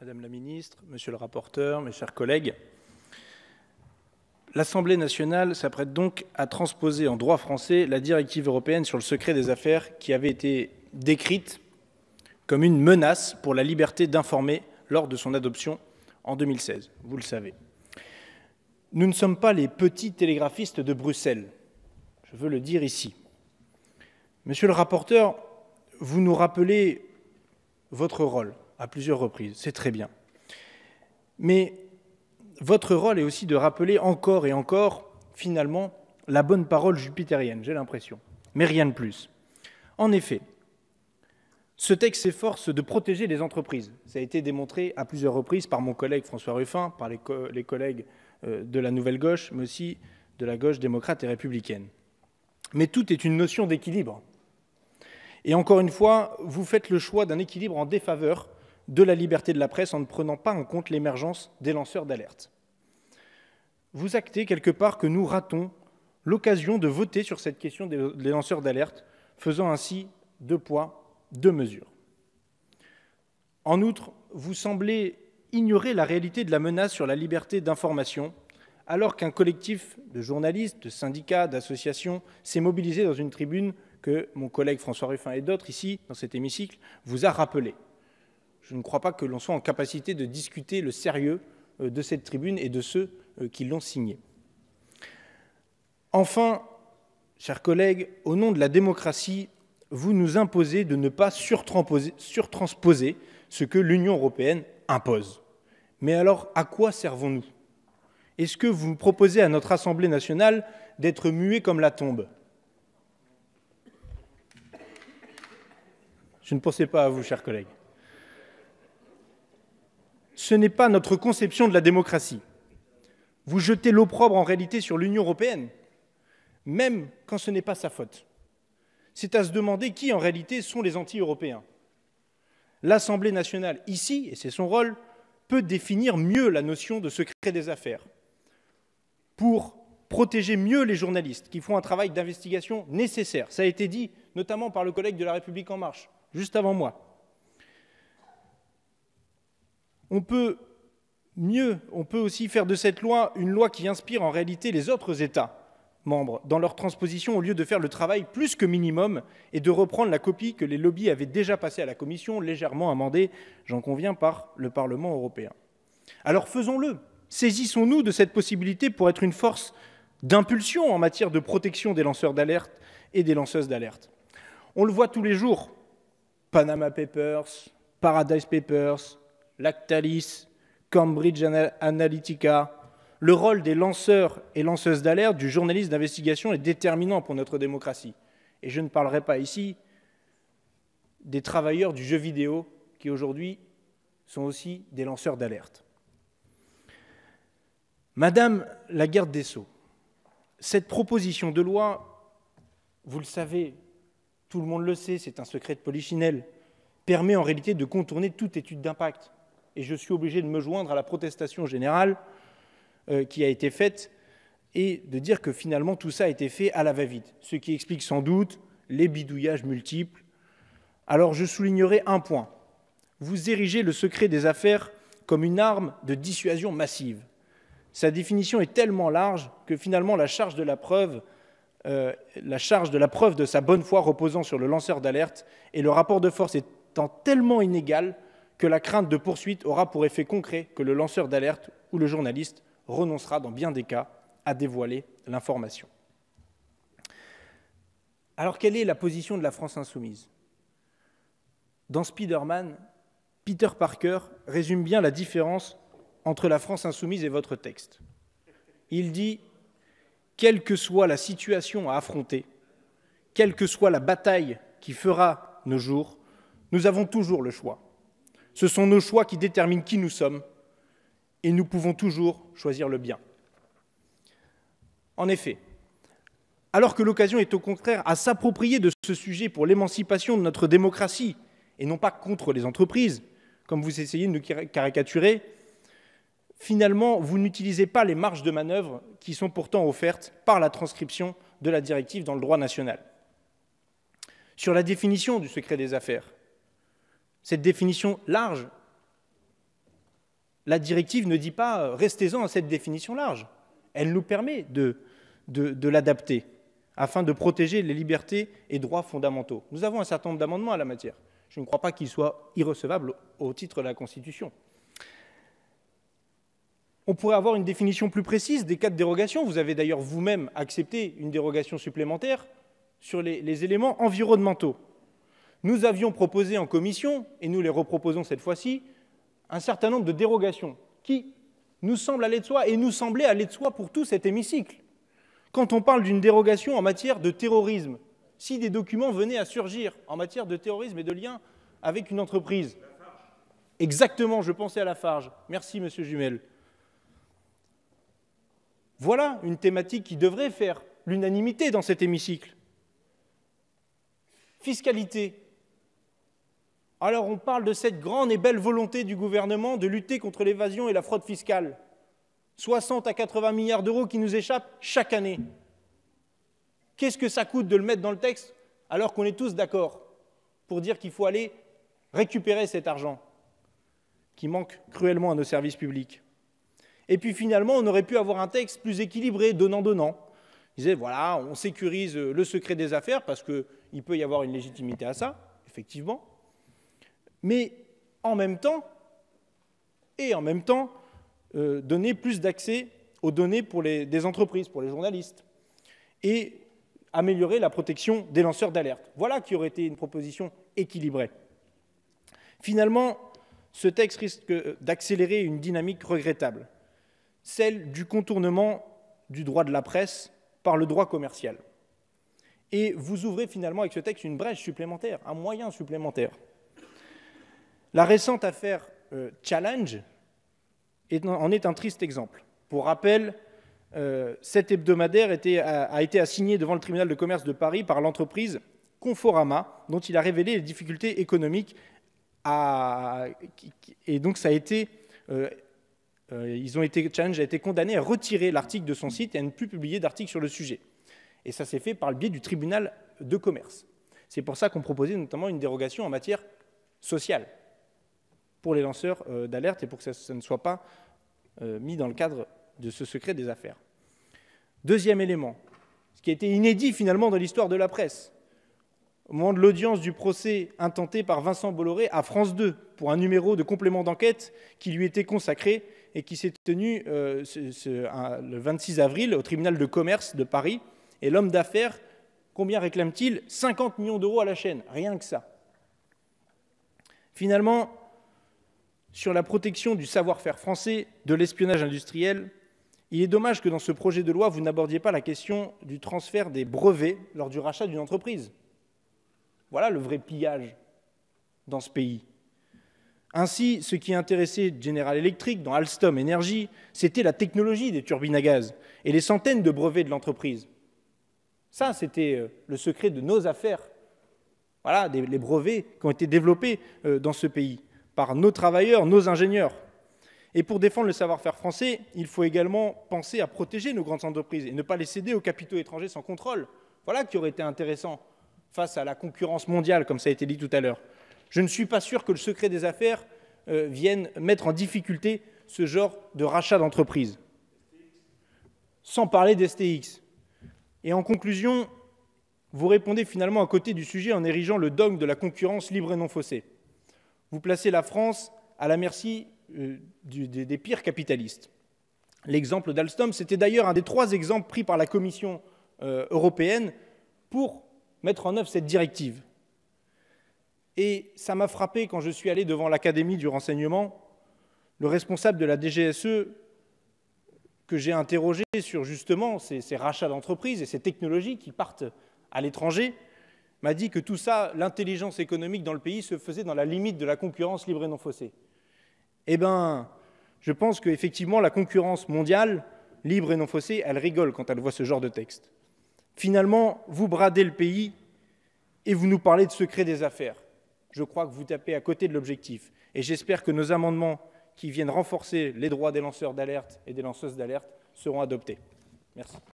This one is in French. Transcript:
Madame la Ministre, Monsieur le rapporteur, mes chers collègues, l'Assemblée nationale s'apprête donc à transposer en droit français la directive européenne sur le secret des affaires qui avait été décrite comme une menace pour la liberté d'informer lors de son adoption en 2016, vous le savez. Nous ne sommes pas les petits télégraphistes de Bruxelles, je veux le dire ici. Monsieur le rapporteur, vous nous rappelez votre rôle à plusieurs reprises. C'est très bien. Mais votre rôle est aussi de rappeler encore et encore, finalement, la bonne parole jupitérienne, j'ai l'impression. Mais rien de plus. En effet, ce texte s'efforce de protéger les entreprises. Ça a été démontré à plusieurs reprises par mon collègue François Ruffin, par les, les collègues euh, de la Nouvelle Gauche, mais aussi de la gauche démocrate et républicaine. Mais tout est une notion d'équilibre. Et encore une fois, vous faites le choix d'un équilibre en défaveur de la liberté de la presse en ne prenant pas en compte l'émergence des lanceurs d'alerte. Vous actez quelque part que nous ratons l'occasion de voter sur cette question des lanceurs d'alerte, faisant ainsi deux poids, deux mesures. En outre, vous semblez ignorer la réalité de la menace sur la liberté d'information, alors qu'un collectif de journalistes, de syndicats, d'associations s'est mobilisé dans une tribune que mon collègue François Ruffin et d'autres ici, dans cet hémicycle, vous a rappelée je ne crois pas que l'on soit en capacité de discuter le sérieux euh, de cette tribune et de ceux euh, qui l'ont signée. Enfin, chers collègues, au nom de la démocratie, vous nous imposez de ne pas surtransposer, ce que l'Union européenne impose. Mais alors, à quoi servons-nous Est-ce que vous proposez à notre Assemblée nationale d'être muet comme la tombe Je ne pensais pas à vous, chers collègues ce n'est pas notre conception de la démocratie. Vous jetez l'opprobre en réalité sur l'Union européenne, même quand ce n'est pas sa faute. C'est à se demander qui en réalité sont les anti-européens. L'Assemblée nationale, ici, et c'est son rôle, peut définir mieux la notion de secret des affaires, pour protéger mieux les journalistes qui font un travail d'investigation nécessaire. Ça a été dit notamment par le collègue de La République en marche, juste avant moi. on peut mieux, on peut aussi faire de cette loi une loi qui inspire en réalité les autres États membres dans leur transposition au lieu de faire le travail plus que minimum et de reprendre la copie que les lobbies avaient déjà passée à la Commission, légèrement amendée, j'en conviens, par le Parlement européen. Alors faisons-le, saisissons-nous de cette possibilité pour être une force d'impulsion en matière de protection des lanceurs d'alerte et des lanceuses d'alerte. On le voit tous les jours, Panama Papers, Paradise Papers, Lactalis, Cambridge Analytica. Le rôle des lanceurs et lanceuses d'alerte, du journaliste d'investigation est déterminant pour notre démocratie. Et je ne parlerai pas ici des travailleurs du jeu vidéo qui aujourd'hui sont aussi des lanceurs d'alerte. Madame la garde des Sceaux, cette proposition de loi, vous le savez, tout le monde le sait, c'est un secret de polichinelle, permet en réalité de contourner toute étude d'impact et je suis obligé de me joindre à la protestation générale euh, qui a été faite et de dire que finalement tout ça a été fait à la va-vite, ce qui explique sans doute les bidouillages multiples. Alors je soulignerai un point. Vous érigez le secret des affaires comme une arme de dissuasion massive. Sa définition est tellement large que finalement la charge de la preuve euh, la charge de la preuve de sa bonne foi reposant sur le lanceur d'alerte, et le rapport de force étant tellement inégal que la crainte de poursuite aura pour effet concret que le lanceur d'alerte ou le journaliste renoncera dans bien des cas à dévoiler l'information. Alors quelle est la position de la France insoumise Dans Spider-Man, Peter Parker résume bien la différence entre la France insoumise et votre texte. Il dit Quelle que soit la situation à affronter, quelle que soit la bataille qui fera nos jours, nous avons toujours le choix. Ce sont nos choix qui déterminent qui nous sommes, et nous pouvons toujours choisir le bien. En effet, alors que l'occasion est au contraire à s'approprier de ce sujet pour l'émancipation de notre démocratie, et non pas contre les entreprises, comme vous essayez de nous caricaturer, finalement, vous n'utilisez pas les marges de manœuvre qui sont pourtant offertes par la transcription de la directive dans le droit national. Sur la définition du secret des affaires, cette définition large. La directive ne dit pas euh, restez-en à cette définition large. Elle nous permet de, l'adapter afin de protéger les libertés et droits fondamentaux. Nous avons un certain nombre d'amendements à la matière. Je ne crois pas qu'ils soient irrecevables au titre de la Constitution. On pourrait avoir une définition plus précise des cas de dérogation. Vous avez d'ailleurs vous-même accepté une dérogation supplémentaire sur les éléments environnementaux. Nous avions proposé en commission, et nous les reproposons cette fois-ci, un certain nombre de dérogations qui nous semblent aller de soi et nous semblaient aller de soi pour tout cet hémicycle. Quand on parle d'une dérogation en matière de terrorisme, si des documents venaient à surgir en matière de terrorisme et de lien avec une entreprise, Exactement, je pensais à la Farge. Merci, monsieur Jumel. Voilà une thématique qui devrait faire l'unanimité dans cet hémicycle. Fiscalité, alors on parle de cette grande et belle volonté du gouvernement de lutter contre l'évasion et la fraude fiscale. 60 à 80 milliards d'euros qui nous échappent chaque année. Qu'est-ce que ça coûte de le mettre dans le texte alors qu'on est tous d'accord pour dire qu'il faut aller récupérer cet argent qui manque cruellement à nos services publics Et puis finalement, on aurait pu avoir un texte plus équilibré, donnant-donnant. Il disait, voilà, on sécurise le secret des affaires parce qu'il peut y avoir une légitimité à ça, effectivement mais en même temps, et en même temps, euh, donner plus d'accès aux données pour les, des entreprises, pour les journalistes, et améliorer la protection des lanceurs d'alerte. Voilà qui aurait été une proposition équilibrée. Finalement, ce texte risque d'accélérer une dynamique regrettable, celle du contournement du droit de la presse par le droit commercial. Et vous ouvrez finalement avec ce texte une brèche supplémentaire, un moyen supplémentaire la récente affaire euh, Challenge en est un triste exemple. Pour rappel, euh, cet hebdomadaire a, été assigné devant le tribunal de commerce de Paris par l'entreprise Conforama, dont il a révélé les difficultés économiques. et donc, ça a été, euh, ils ont été, Challenge a été condamné à retirer l'article de son site et à ne plus publier d'article sur le sujet. Et ça s'est fait par le biais du tribunal de commerce. C'est pour ça qu'on proposait notamment une dérogation en matière sociale, pour les lanceurs euh, d'alerte et pour que ça, ne soit pas euh, mis dans le cadre de ce secret des affaires. Deuxième élément, ce qui a été inédit finalement dans l'histoire de la presse, au moment de l'audience du procès intenté par Vincent Bolloré à France 2 pour un numéro de complément d'enquête qui lui était consacré et qui s'est tenu euh, le 26 avril au tribunal de commerce de Paris. Et l'homme d'affaires, combien réclame-t-il 50 millions d'euros à la chaîne, rien que ça. Finalement, sur la protection du savoir-faire français, de l'espionnage industriel, il est dommage que dans ce projet de loi, vous n'abordiez pas la question du transfert des brevets lors du rachat d'une entreprise. Voilà le vrai pillage dans ce pays. Ainsi, ce qui intéressait General Electric dans Alstom Energy, c'était la technologie des turbines à gaz et les centaines de brevets de l'entreprise. Ça, c'était euh, le secret de nos affaires. Voilà, les brevets qui ont été développés euh, dans ce pays par nos travailleurs, nos ingénieurs. Et pour défendre le savoir-faire français, il faut également penser à protéger nos grandes entreprises et ne pas les céder aux capitaux étrangers sans contrôle. Voilà qui aurait été intéressant face à la concurrence mondiale, comme ça a été dit tout à l'heure. Je ne suis pas sûr que le secret des affaires euh, vienne mettre en difficulté ce genre de rachat d'entreprise. Sans parler d'STX. Et en conclusion, vous répondez finalement à côté du sujet en érigeant le dogme de la concurrence libre et non faussée. Vous placez la France à la merci euh, des, pires capitalistes. L'exemple d'Alstom, c'était d'ailleurs un des trois exemples pris par la Commission euh, européenne pour mettre en œuvre cette directive. Et ça m'a frappé quand je suis allé devant l'Académie du renseignement, le responsable de la DGSE que j'ai interrogé sur justement ces, ces rachats d'entreprises et ces technologies qui partent à l'étranger, m'a dit que tout ça, l'intelligence économique dans le pays se faisait dans la limite de la concurrence libre et non faussée. Eh bien, je pense qu'effectivement, la concurrence mondiale, libre et non faussée, elle rigole quand elle voit ce genre de texte. Finalement, vous bradez le pays et vous nous parlez de secret des affaires. Je crois que vous tapez à côté de l'objectif. Et j'espère que nos amendements qui viennent renforcer les droits des lanceurs d'alerte et des lanceuses d'alerte seront adoptés. Merci.